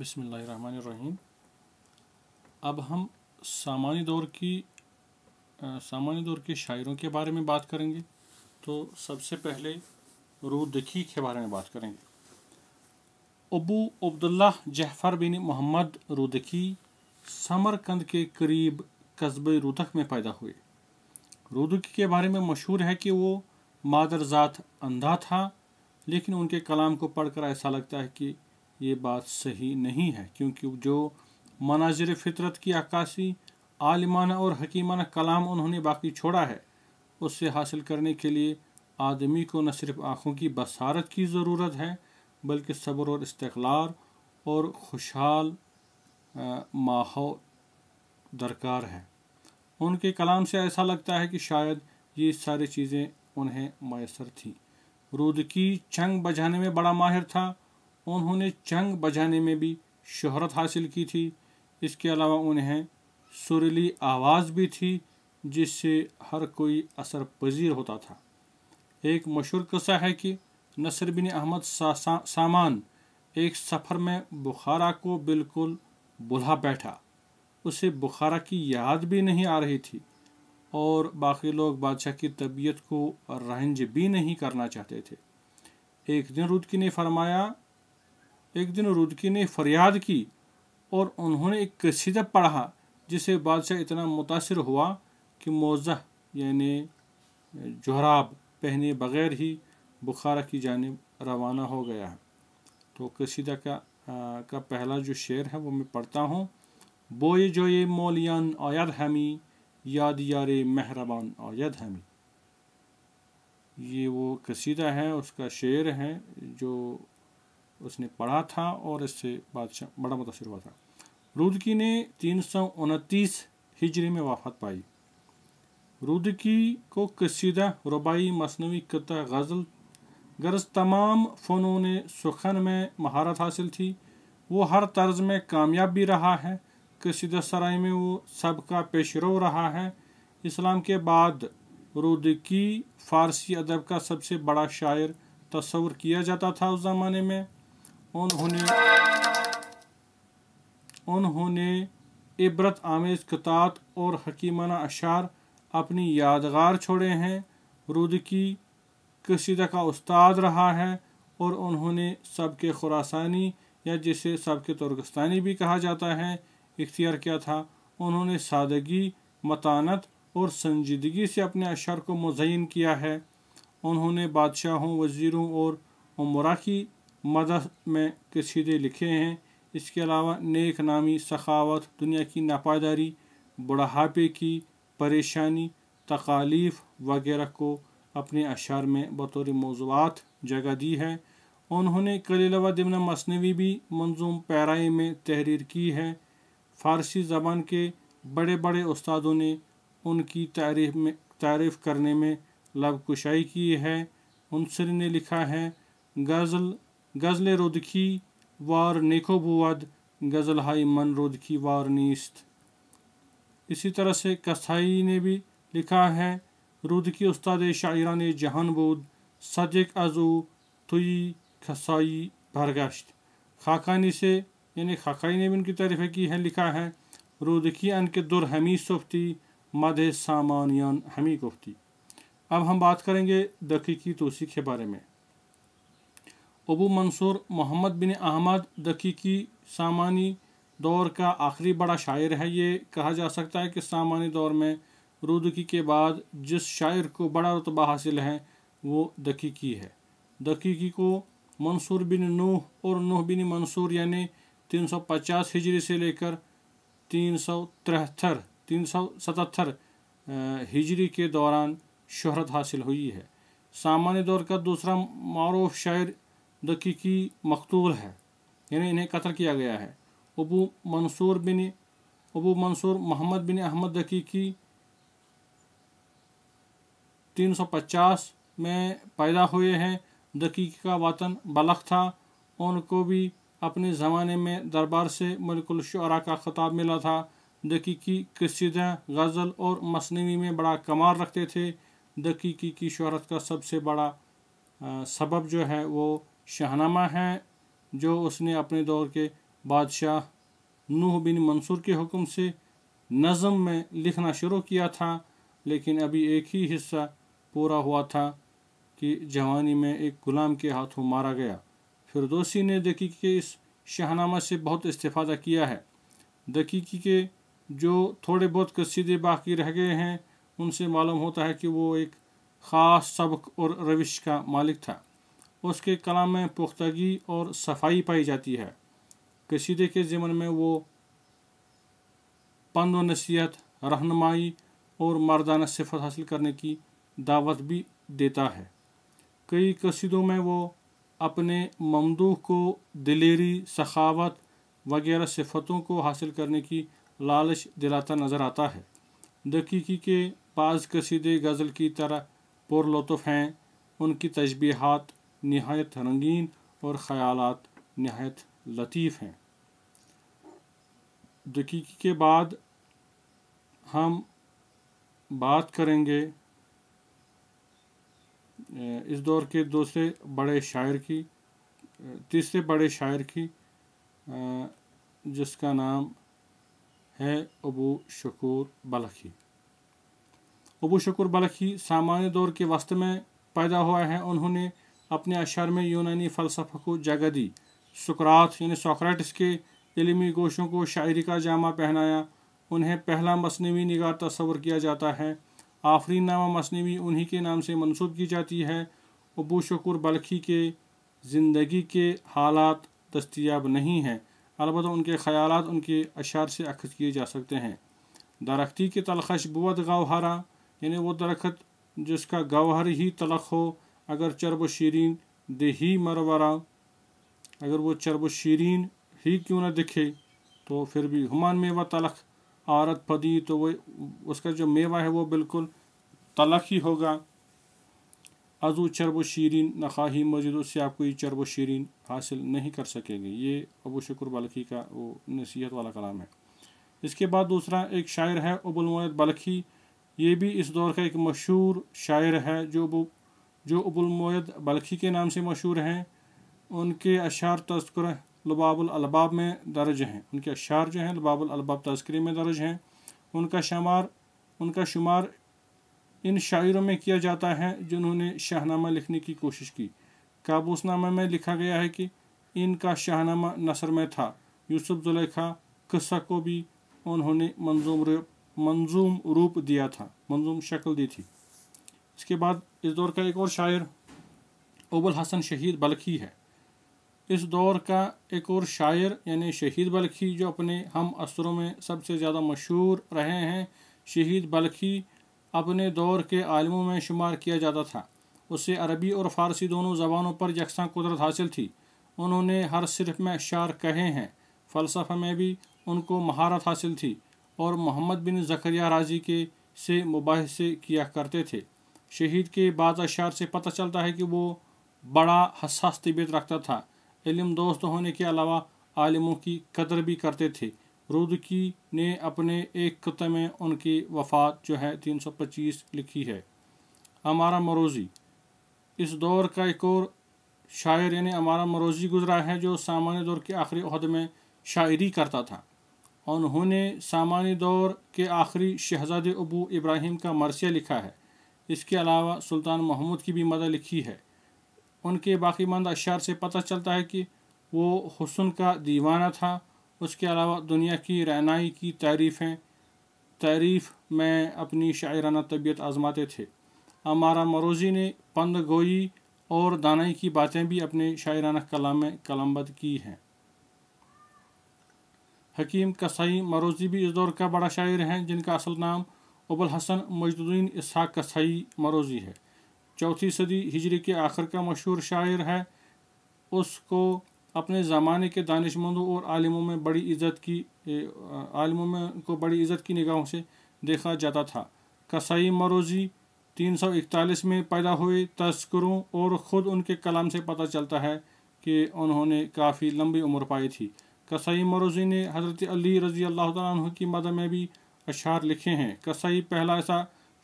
बसमीम अब हम सामान्य दौर की सामान्य दौर के शायरों के बारे में बात करेंगे तो सबसे पहले रूदखी के बारे में बात करेंगे अबू अब्दुल्ला जहफर बिन मोहम्मद रूदखी समरकंद के करीब कस्बे रूदख में पैदा हुए रूदखी के बारे में मशहूर है कि वो मादरजात अंधा था लेकिन उनके कलाम को पढ़कर ऐसा लगता है कि ये बात सही नहीं है क्योंकि जो मनाजिर फितरत की अक्सी आलिमाना और हकीमाना कलाम उन्होंने बाकी छोड़ा है उससे हासिल करने के लिए आदमी को न सिर्फ आँखों की बसारत की ज़रूरत है बल्कि सब्र और इस्तलार और खुशहाल माहौल दरकार है उनके कलाम से ऐसा लगता है कि शायद ये सारी चीज़ें उन्हें मैसर थीं रूद की चंग बजाने में बड़ा माहिर था उन्होंने चंग बजाने में भी शहरत हासिल की थी इसके अलावा उन्हें सुरीली आवाज़ भी थी जिससे हर कोई असर पजीर होता था एक मशहूर कस्सा है कि नसर बिन अहमद सा, सा, सामान एक सफ़र में बुखारा को बिल्कुल बुला बैठा उसे बुखारा की याद भी नहीं आ रही थी और बाकी लोग बादशाह की तबीयत को रंज भी नहीं करना चाहते थे एक दिन रुदकी ने फरमाया एक दिन रुदकी ने फरियाद की और उन्होंने एक कसीदा पढ़ा जिसे बादशाह इतना मुतासर हुआ कि मोज़ह यानि जहराब पहने बगैर ही बुखारा की जानब रवाना हो गया तो कसीदा का आ, का पहला जो शेर है वो मैं पढ़ता हूँ बोए जोए मोलियान आयद हमी याद यार महरबान आयद हमी ये वो कसीदा है उसका शेर है जो उसने पढ़ा था और इससे बादशाह बड़ा मुतासर हुआ था रुदकी ने तीन सौ उनतीस हिजरी में वफात पाई रुदकी को कसीदा रबाई मसनवी कता गज़ल गरज तमाम फनों ने सुखन में महारत हासिल थी वो हर तर्ज में कामयाब भी रहा है कसीदा सराय में वो सबका पेशरो रहा है इस्लाम के बाद रुदकी फ़ारसी अदब का सबसे बड़ा शायर तस्वर किया जाता था उस ज़माने में उन्होंने उन्होंने इबरत आमेज़ कतात और हकीमाना अशार अपनी यादगार छोड़े हैं रुद की कसीदा का उस्ताद रहा है और उन्होंने सबके खुरासानी या जिसे सबके तुर्गस्तानी भी कहा जाता है इख्तियार किया था उन्होंने सादगी मतानत और संजीदगी से अपने अशार को मुजयन किया है उन्होंने बादशाहों वज़ीरों और उमरा की मदह में कसीदे लिखे हैं इसके अलावा नेक नामी सखावत दुनिया की नापादारी बुढ़ापे की परेशानी तकालीफ वगैरह को अपने अशार में बतौर मौजूद जगह दी है उन्होंने कलीलवा दिमन मसनवी भी मंजूम पैराई में तहरीर की है फ़ारसी ज़बान के बड़े बड़े उस्तादों ने उनकी तारीफ में तारीफ़ करने में लबकुशाई की है उनसर ने लिखा है गज़ल गज़ल रुदखी वार नेको बुवद गज़ल हाई मन रुदखी वार नीस्त इसी तरह से कसाई ने भी लिखा है रुद की उस्ताद शायरान जहान بود सदक अजू तुई खसाई बरगश्त खाकानी से यानी खाकाई ने भी उनकी तारीफ़ की है लिखा है रुदखी अन के दुर हमी सुफ्ती मद सामानियान हमी कुफ्ती अब हम बात करेंगे दकी की तोसी के बारे में अबू मंसूर मोहम्मद बिन अहमद की सामानी दौर का आखिरी बड़ा शायर है ये कहा जा सकता है कि सामानी दौर में रुदकी के बाद जिस शायर को बड़ा रुतबा हासिल है वो की है दकीकी को मंसूर बिन नूह और नूह बिन मंसूर यानी 350 हिजरी से लेकर तीन सौ तिहत्तर तीन सौ सतहत्तर हिजरी के दौरान शहरत हासिल हुई है सामान्य दौर का दूसरा मरूफ शायर दकीकी मकतूल है यानी इन्हें कत्ल किया गया है अबू मंसूर बिन अबू मंसूर मोहम्मद बिन अहमद दकीकी 350 में पैदा हुए हैं दकीकी का वतन बलख था उनको भी अपने ज़माने में दरबार से मलकुलशरा का खिताब मिला था दकीकी कसीदा गज़ल और मसनवी में बड़ा कमाल रखते थे दकीकी की शहरत का सबसे बड़ा सबब जो है वो शाहनामा है जो उसने अपने दौर के बादशाह नूह बिन मंसूर के हुक्म से नज़म में लिखना शुरू किया था लेकिन अभी एक ही हिस्सा पूरा हुआ था कि जवानी में एक गुलाम के हाथों मारा गया फिरदोसी ने दकीकी के इस शाहनामा से बहुत इस्तीफादा किया है दकीकी के जो थोड़े बहुत कसीदे बाकी रह गए हैं उनसे मालूम होता है कि वो एक ख़ास सबक और रविश का मालिक था उसके कलाम में पुख्तगी और सफाई पाई जाती है कशीदे के ज़मन में वो पंद नसीहत रहनमाई और मर्दाना सिफत हासिल करने की दावत भी देता है कई कसीदों में वो अपने ममदूह को दिलेरी सखावत वगैरह सिफतों को हासिल करने की लालच दिलाता नज़र आता है दकीकी के बाज़ कसीदे गज़ल की तरह पुरलुफ़ हैं उनकी तजबीहत नहायत रंगीन और ख़याल नहायत लतीफ़ हैं दकी के बाद हम बात करेंगे इस दौर के दूसरे बड़े शायर की तीसरे बड़े शायर की जिसका नाम है अबू शकूर बलखी अबू शकूर बलखी सामान्य दौर के वस्त में पैदा हुआ है उन्होंने अपने अशार में यूनानी फ़लसफ़ा को जगह दी सुकरात यानी सोक्रेटिस के इलमी गोशों को शायरी का जामा पहनाया उन्हें पहला मसनवी निगार तस्वर किया जाता है आफरीन नामा मसनवी उन्हीं के नाम से मनसूब की जाती है अबू शकुर बल्खी के ज़िंदगी के हालात दस्तियाब नहीं हैं अलबत् उनके ख्याल उनके अशार से अखज किए जा सकते हैं दरख्ती के तलखश बुद गौहरा यानी वो दरख्त जिसका गवहर ही तलख हो अगर चरब शीरीन ही मरवरा अगर वो चरब शीरीन ही क्यों ना दिखे तो फिर भी हमान मेवा तलख आरत फदी तो वो उसका जो मेवा है वो बिल्कुल तलख ही होगा अजू चरब शीरीन ही मौजूद उससे आपको ये चरब शीरीन हासिल नहीं कर सकेंगे ये अबू शक्र बलखी का वो नसीहत वाला कलाम है इसके बाद दूसरा एक शायर है अबुलमोद बलखी ये भी इस दौर का एक मशहूर शायर है जो जो अबुलमोद बल्खी के नाम से मशहूर हैं उनके अशार तस्कर लबाबुलबाब में दर्ज हैं उनके अशार जो हैं लबाबलबाब तस्करी में दर्ज हैं उनका शुमार उनका शुमार इन शायरों में किया जाता है जिन्होंने शाहनामा लिखने की कोशिश की काबूसनामा में लिखा गया है कि इनका शाहनामा नसर में था यूसुफ जुलेखा कस्सा को भी उन्होंने मंजूम मंजूम रूप दिया था मंजूम शक्ल दी थी इसके बाद इस दौर का एक और शायर अबुल हसन शहीद बल्खी है इस दौर का एक और शायर यानी शहीद बल्खी जो अपने हम असरों में सबसे ज़्यादा मशहूर रहे हैं शहीद बल्खी अपने दौर के आलमों में शुमार किया जाता था उसे अरबी और फ़ारसी दोनों ज़बानों पर यकसा कुदरत हासिल थी उन्होंने हर सिर्फ में अशार कहे हैं फ़लसफ़े में भी उनको महारत हासिल थी और मोहम्मद बिन जकरिया राजी के से मुबासे किया करते थे शहीद के बाद अशार से पता चलता है कि वो बड़ा हसास तबीयत रखता था इलम दोस्त होने के अलावा आलिमों की कदर भी करते थे रुदकी ने अपने एक खत्म में उनकी वफ़ात जो है 325 लिखी है अमारा मरोज़ी इस दौर का एक और शायर यानी अमारा मरोज़ी गुजरा है जो सामान्य दौर के आखिरी अहद में शायरी करता था उन्होंने सामान्य दौर के आखिरी शहजादे अबू इब्राहिम का मरसिया लिखा है इसके अलावा सुल्तान महमूद की भी मदद लिखी है उनके बाकीमंद अशार से पता चलता है कि वो हुसन का दीवाना था उसके अलावा दुनिया की रहनाई की तारीफ़ें तारीफ़ में अपनी शायराना तबीयत आजमाते थे अमारा मरोज़ी ने पंद गोई और दानाई की बातें भी अपने शायराना कलाम में कलमबद की हैं हकीम कसाई मरोज़ी भी इस दौर का बड़ा शायर हैं जिनका असल नाम अबुल हसन मजदुद्दीन इसहाक कसाई मरोजी है चौथी सदी हिजरी के आखिर का मशहूर शायर है उसको अपने ज़माने के दानशमंदों और आलिमों में बड़ी इज़्ज़त की आलिमों में को बड़ी इज़्ज़त की निगाहों से देखा जाता था कसाई मरोजी 341 में पैदा हुए तस्करों और ख़ुद उनके कलाम से पता चलता है कि उन्होंने काफ़ी लंबी उम्र पाई थी कसाई मरोजी ने हज़रत अली रज़ी अल्लाह तह की मदद में भी अशार लिखे हैं कसाई पहला ऐसा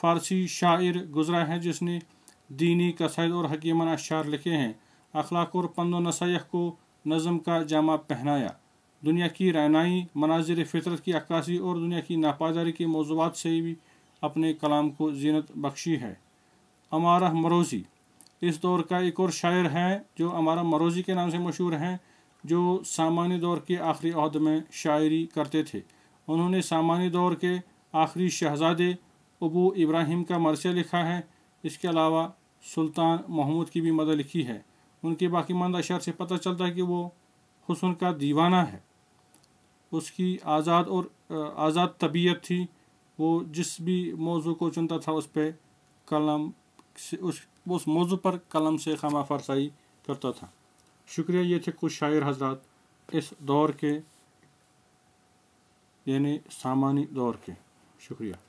फारसी शायर गुजरा है जिसने दीनी कसाई और हकीमन अशार लिखे हैं अखलाक और पंदो नसाइह को नज़म का जामा पहनाया दुनिया की रहनाई मनाजिर फितरत की अक्सी और दुनिया की नापादारी के मौजूद से भी अपने कलाम को जीनत बख्शी है अमारा मरोज़ी इस दौर का एक और शायर है जो अमारा मरोज़ी के नाम से मशहूर हैं जो सामान्य दौर के आखिरी अहद में शायरी करते थे उन्होंने सामान्य दौर के आखिरी शहजादे अबू इब्राहिम का मरसे लिखा है इसके अलावा सुल्तान महमूद की भी मदद लिखी है उनके बाकी मंद अशार से पता चलता है कि वो हुसन का दीवाना है उसकी आज़ाद और आज़ाद तबीयत थी वो जिस भी मौजू को चुनता था उस पर कलम से उस उस मौजू पर कलम से खामा फरसाई करता था शुक्रिया ये थे कुछ शायर हजरात इस दौर के यानी सामान्य दौर के शुक्रिया